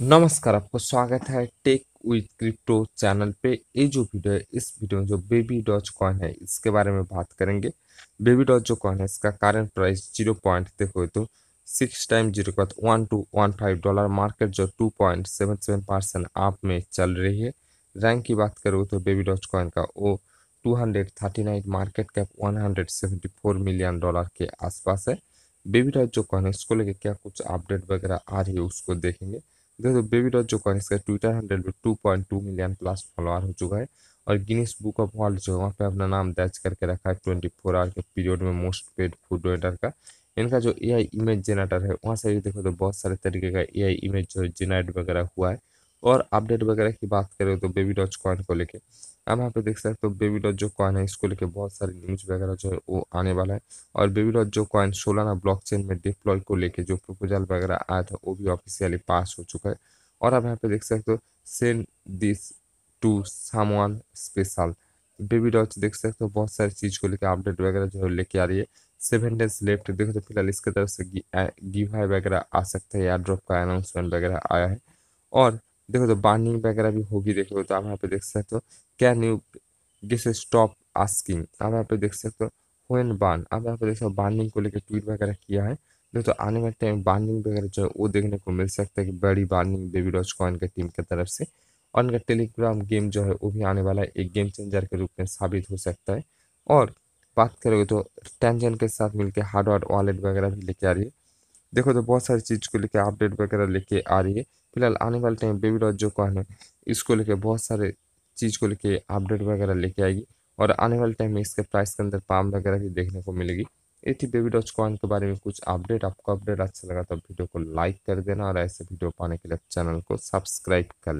नमस्कार आपको स्वागत है टेक विथ क्रिप्टो चैनल पे ये जो वीडियो है इस वीडियो में जो बेबी डॉज कॉइन है इसके बारे में बात करेंगे बेबी डॉज जो कॉइन है इसका करंट प्राइस जीरो पॉइंट देखो तो सिक्स टाइम जीरो के बाद one two one five dollar market जो two point seven seven percent आप में चल रही है रैंक की बात करो तो बेबी डॉज कॉइन का वो two hundred thirty nine market cap one hundred seventy four million dollar के आसपास है बेबी डॉज जो कॉइन है इसको लेके क्या कुछ अपडेट वगैरह आ रही है उसको देखेंगे देखो बेबी डॉट जो कॉइन इसका ट्विटर हैंडल पे two point two million plus follower हो चुका है और गिनीस बुक ऑफ वर्ल्ड जो वहाँ पे अपना नाम दर्ज करके रखा है ट्वेंटी फोर आवर के पीरियड में मोस्ट पेड फूड डोनेटर का इनका जो ए आई इमेज जेनेटर है वहाँ से भी देखो तो बहुत सारे तरीके का ए आई इमेज जो है वगैरह हुआ है और अपडेट वगैरह की बात करें तो बेबी डॉच कॉइन को लेके हम यहाँ पे देख सकते हो तो बेबी डॉट जो कॉइन है इसको लेके बहुत सारी न्यूज वगैरह जो है वो आने वाला है और baby Doge coin Solana blockchain में डिप्लॉय को लेके जो प्रपोजल वगैरह आया था वो भी ऑफिशियली पास हो चुका है और अब यहाँ पे देख सकते हो सेंड दिस टू सामान स्पेशल बेबी डॉच देख सकते हो बहुत सारी चीज़ को लेकर अपडेट वगैरह जो है लेके आ रही है सेवन डेज लेफ्ट देखो तो फिलहाल इसके तरफ से गिवाई हाई वगैरह आ सकता है या ड्रॉप का अनाउंसमेंट वगैरह आया है और देखो तो बार्निंग वगैरह भी होगी देखो तो आप यहाँ पे देख सकते हो can you this stop asking आप यहाँ पे देख सकते हो होन बार्न आप यहाँ पे देख सकते हो बार्निंग को लेकर ट्वीट वगैरह किया है देखो तो आने वाले टाइम बार्निंग वगैरह जो है वो देखने को मिल सकता है कि बड़ी बार्निंग बेबी रॉज कॉइन के टीम की तरफ से और इनका टेलीग्राम गेम जो है वो भी आने वाला है एक गेम चेंजर के रूप में साबित हो सकता है और बात करोगे तो टेंजन के साथ मिलकर हार्डवेयर वॉलेट वगैरह भी लेके आ रही है देखो तो बहुत सारी चीज़ को लेकर अपडेट वगैरह लेके आ रही है फिलहाल आने वाले time baby Doge coin है इसको लेके बहुत सारे चीज़ को लेके अपडेट वगैरह लेके आएगी और आने वाले टाइम में इसके प्राइस के अंदर पाम वगैरह भी देखने को मिलेगी ये थी बेबी डॉच कॉन के बारे में कुछ अपडेट आपको अपडेट अच्छा लगा तो वीडियो को लाइक कर देना और ऐसे वीडियो पाने के लिए चैनल को सब्सक्राइब कर लेना